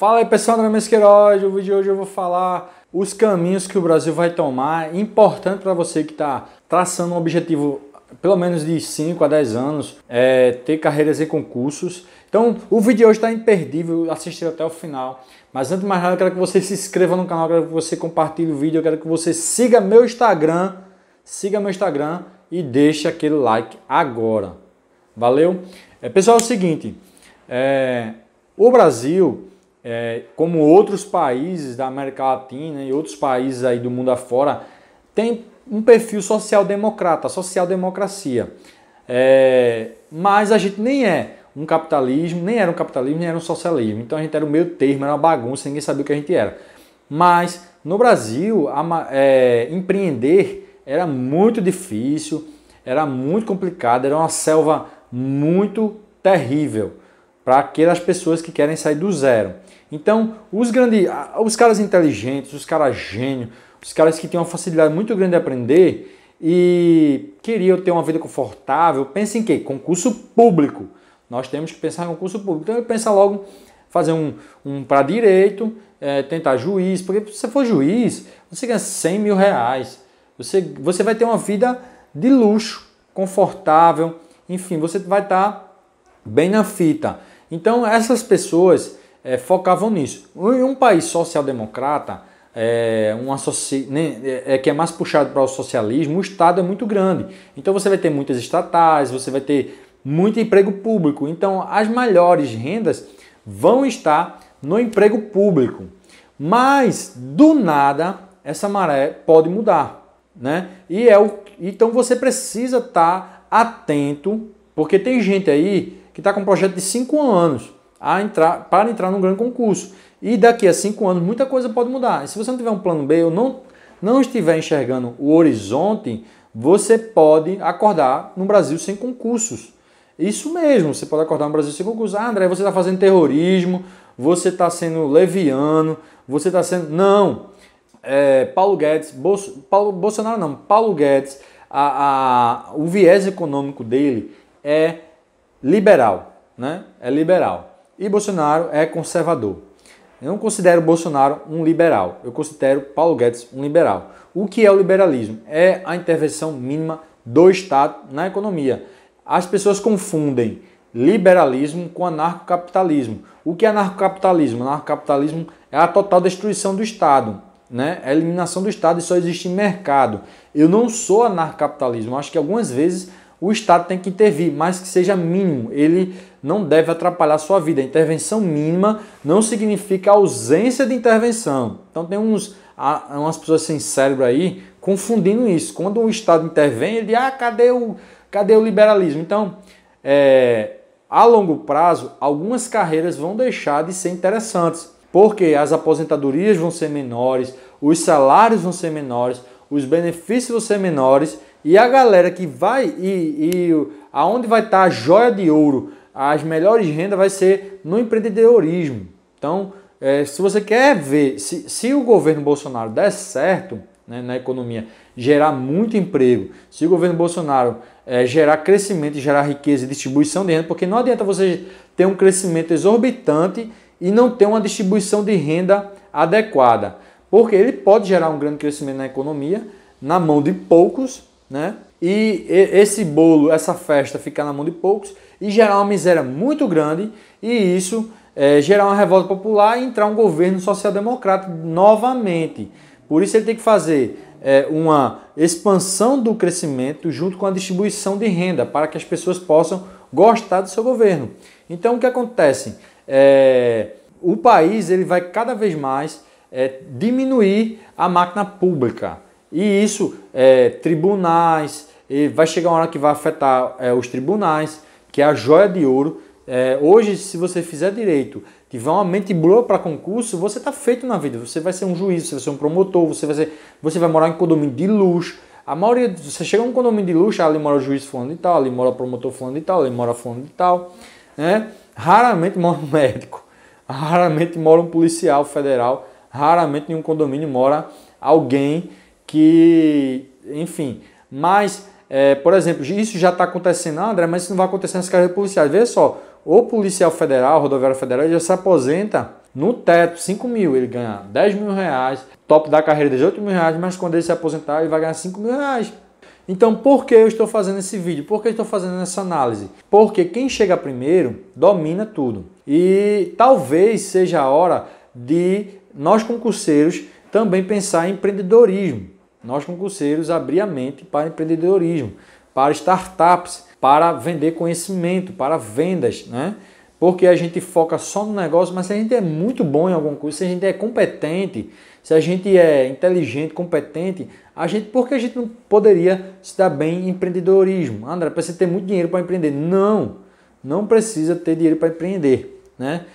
Fala aí pessoal, meu nome é No vídeo de hoje eu vou falar os caminhos que o Brasil vai tomar, importante para você que está traçando um objetivo pelo menos de 5 a 10 anos, é, ter carreiras e concursos. Então o vídeo de hoje está imperdível, assistir até o final. Mas antes de mais nada, eu quero que você se inscreva no canal, eu quero que você compartilhe o vídeo, eu quero que você siga meu Instagram, siga meu Instagram e deixe aquele like agora. Valeu? É, pessoal, é o seguinte, é, o Brasil é, como outros países da América Latina e outros países aí do mundo afora, tem um perfil social-democrata, social-democracia. É, mas a gente nem é um capitalismo, nem era um capitalismo, nem era um socialismo. Então a gente era o meio termo, era uma bagunça, ninguém sabia o que a gente era. Mas no Brasil, a, é, empreender era muito difícil, era muito complicado, era uma selva muito terrível para aquelas pessoas que querem sair do zero. Então, os grandes, os caras inteligentes, os caras gênios, os caras que têm uma facilidade muito grande de aprender e queriam ter uma vida confortável, pensem em quê? Concurso público. Nós temos que pensar em concurso público. Então, ele pensa logo fazer um, um para direito, é, tentar juiz, porque se você for juiz, você ganha 100 mil reais. Você, você vai ter uma vida de luxo, confortável, enfim, você vai estar tá bem na fita. Então essas pessoas é, focavam nisso. Em um país social-democrata, é, eh, um associ... é, que é mais puxado para o socialismo, o Estado é muito grande. Então você vai ter muitas estatais, você vai ter muito emprego público. Então as melhores rendas vão estar no emprego público. Mas do nada essa maré pode mudar, né? E é o então você precisa estar atento, porque tem gente aí que está com um projeto de cinco anos a entrar, para entrar num grande concurso. E daqui a cinco anos muita coisa pode mudar. E se você não tiver um plano B ou não, não estiver enxergando o horizonte, você pode acordar no Brasil sem concursos. Isso mesmo, você pode acordar no Brasil sem concursos. Ah, André, você está fazendo terrorismo, você está sendo leviano, você está sendo. Não! É, Paulo Guedes, Bolso... Paulo... Bolsonaro não, Paulo Guedes, a, a... o viés econômico dele é liberal, né? É liberal. E Bolsonaro é conservador. Eu não considero Bolsonaro um liberal. Eu considero Paulo Guedes um liberal. O que é o liberalismo? É a intervenção mínima do Estado na economia. As pessoas confundem liberalismo com anarcocapitalismo. O que é anarcocapitalismo? Anarcocapitalismo é a total destruição do Estado, né? É a eliminação do Estado e só existe mercado. Eu não sou anarcocapitalismo. Acho que algumas vezes o Estado tem que intervir, mas que seja mínimo. Ele não deve atrapalhar a sua vida. A intervenção mínima não significa ausência de intervenção. Então tem uns, umas pessoas sem cérebro aí confundindo isso. Quando o Estado intervém, ele diz, ah, cadê o, cadê o liberalismo? Então, é, a longo prazo, algumas carreiras vão deixar de ser interessantes, porque as aposentadorias vão ser menores, os salários vão ser menores, os benefícios vão ser menores e a galera que vai e, e aonde vai estar tá a joia de ouro, as melhores rendas vai ser no empreendedorismo. Então, é, se você quer ver, se, se o governo Bolsonaro der certo né, na economia, gerar muito emprego, se o governo Bolsonaro é, gerar crescimento, gerar riqueza e distribuição de renda, porque não adianta você ter um crescimento exorbitante e não ter uma distribuição de renda adequada. Porque ele pode gerar um grande crescimento na economia, na mão de poucos, né? E esse bolo, essa festa ficar na mão de poucos e gerar uma miséria muito grande e isso é, gerar uma revolta popular e entrar um governo social-democrata novamente. Por isso ele tem que fazer é, uma expansão do crescimento junto com a distribuição de renda para que as pessoas possam gostar do seu governo. Então o que acontece? É, o país ele vai cada vez mais é, diminuir a máquina pública e isso, é, tribunais, e vai chegar uma hora que vai afetar é, os tribunais, que é a joia de ouro. É, hoje, se você fizer direito, tiver uma mente boa para concurso, você está feito na vida. Você vai ser um juiz, você vai ser um promotor, você vai, ser, você vai morar em condomínio de luxo. A maioria, você chega num condomínio de luxo, ali mora o juiz fulano de tal, ali mora o promotor fulano de tal, ali mora fulano de tal. Né? Raramente mora um médico, raramente mora um policial federal, raramente em um condomínio mora alguém que, enfim, mas, é, por exemplo, isso já está acontecendo, ah, André, mas isso não vai acontecer nas carreiras policiais. Veja só, o policial federal, rodoviário federal, já se aposenta no teto, 5 mil, ele ganha 10 mil reais, top da carreira 18 mil reais, mas quando ele se aposentar, ele vai ganhar 5 mil reais. Então, por que eu estou fazendo esse vídeo? Por que eu estou fazendo essa análise? Porque quem chega primeiro domina tudo. E talvez seja a hora de nós concurseiros também pensar em empreendedorismo nós concurseiros abrir a mente para empreendedorismo, para startups, para vender conhecimento, para vendas, né? Porque a gente foca só no negócio, mas se a gente é muito bom em algum curso, se a gente é competente, se a gente é inteligente, competente, a gente, por que a gente não poderia se dar bem em empreendedorismo? André, precisa ter muito dinheiro para empreender. Não, não precisa ter dinheiro para empreender, né?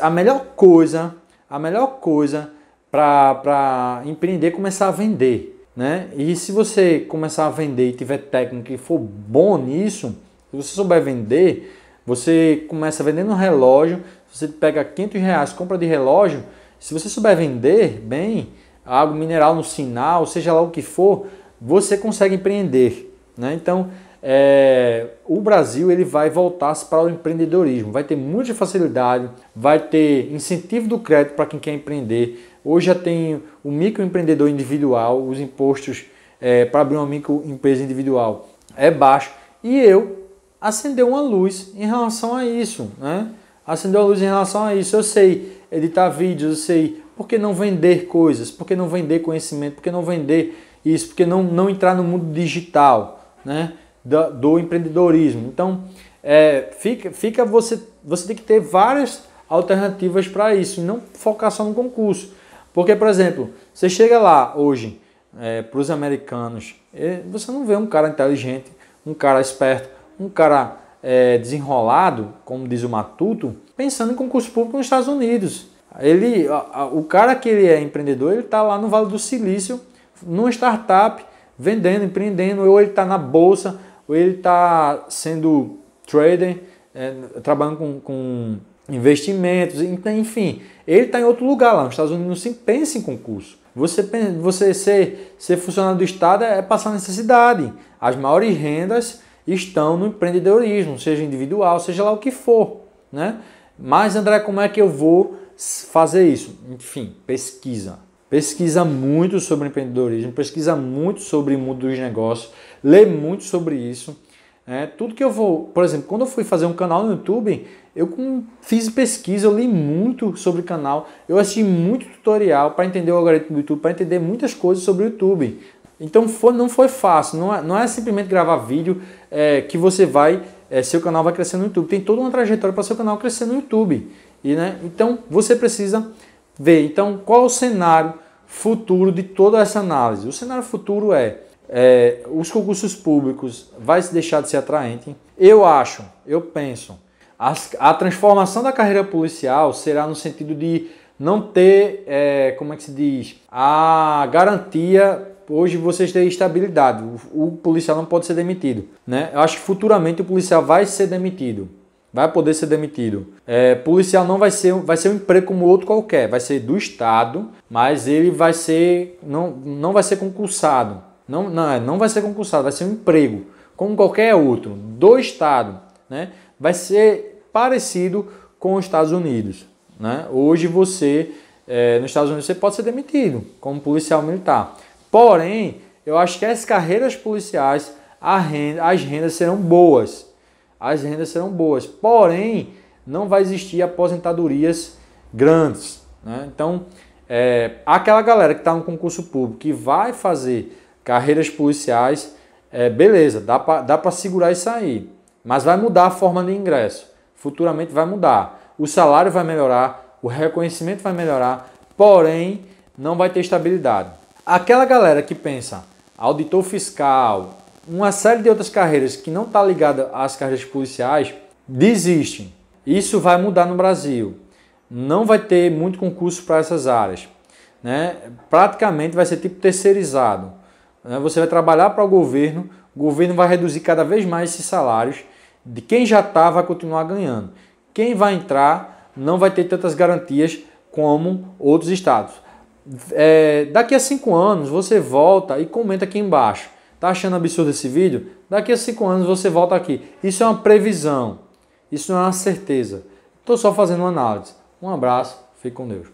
A melhor coisa, a melhor coisa para empreender é começar a vender né? E se você começar a vender e tiver técnica e for bom nisso, se você souber vender, você começa vendendo um relógio, você pega 500 reais, compra de relógio, se você souber vender bem, água mineral no sinal, seja lá o que for, você consegue empreender. Né? Então, é, o Brasil ele vai voltar para o empreendedorismo, vai ter muita facilidade, vai ter incentivo do crédito para quem quer empreender, Hoje já tem o microempreendedor individual, os impostos é, para abrir uma microempresa individual é baixo. E eu acendeu uma luz em relação a isso, né? Acendeu uma luz em relação a isso. Eu sei editar vídeos, eu sei por que não vender coisas, por que não vender conhecimento, por que não vender isso, por que não, não entrar no mundo digital, né? Do, do empreendedorismo. Então, é, fica, fica você, você tem que ter várias alternativas para isso, e não focar só no concurso. Porque, por exemplo, você chega lá hoje é, para os americanos, e você não vê um cara inteligente, um cara esperto, um cara é, desenrolado, como diz o Matuto, pensando em concurso público nos Estados Unidos. Ele, a, a, o cara que ele é empreendedor, ele está lá no Vale do Silício, numa startup, vendendo, empreendendo, ou ele está na bolsa, ou ele está sendo trader, é, trabalhando com, com investimentos, enfim. Ele está em outro lugar lá. Nos Estados Unidos não se pensa em concurso. Você, você ser, ser funcionário do Estado é passar necessidade. As maiores rendas estão no empreendedorismo, seja individual, seja lá o que for. Né? Mas, André, como é que eu vou fazer isso? Enfim, pesquisa. Pesquisa muito sobre empreendedorismo, pesquisa muito sobre o mundo dos negócios, lê muito sobre isso é, tudo que eu vou, por exemplo, quando eu fui fazer um canal no YouTube, eu fiz pesquisa, eu li muito sobre o canal, eu assisti muito tutorial para entender o algoritmo do YouTube, para entender muitas coisas sobre o YouTube. Então foi, não foi fácil, não é, não é simplesmente gravar vídeo é, que você vai, é, seu canal vai crescer no YouTube. Tem toda uma trajetória para seu canal crescer no YouTube. E, né, então você precisa ver. Então qual é o cenário futuro de toda essa análise? O cenário futuro é é, os concursos públicos vai se deixar de ser atraente. Eu acho, eu penso, a, a transformação da carreira policial será no sentido de não ter, é, como é que se diz, a garantia. Hoje vocês têm estabilidade, o, o policial não pode ser demitido. Né? Eu acho que futuramente o policial vai ser demitido vai poder ser demitido. É, policial não vai ser, vai ser um emprego como outro qualquer, vai ser do Estado, mas ele vai ser, não, não vai ser concursado. Não, não, é, não vai ser concursado, vai ser um emprego, como qualquer outro, do Estado. Né? Vai ser parecido com os Estados Unidos. Né? Hoje você, é, nos Estados Unidos, você pode ser demitido como policial militar. Porém, eu acho que as carreiras policiais, renda, as rendas serão boas. As rendas serão boas. Porém, não vai existir aposentadorias grandes. Né? Então, é, aquela galera que está no concurso público que vai fazer carreiras policiais, é, beleza, dá para segurar isso aí. Mas vai mudar a forma de ingresso. Futuramente vai mudar. O salário vai melhorar, o reconhecimento vai melhorar, porém não vai ter estabilidade. Aquela galera que pensa auditor fiscal, uma série de outras carreiras que não está ligada às carreiras policiais, desistem. Isso vai mudar no Brasil. Não vai ter muito concurso para essas áreas. Né? Praticamente vai ser tipo terceirizado. Né? Você vai trabalhar para o governo, o governo vai reduzir cada vez mais esses salários. De quem já está vai continuar ganhando. Quem vai entrar não vai ter tantas garantias como outros estados. É, daqui a cinco anos você volta e comenta aqui embaixo. Tá achando absurdo esse vídeo? Daqui a cinco anos você volta aqui. Isso é uma previsão. Isso não é uma certeza. Estou só fazendo uma análise. Um abraço. Fique com Deus.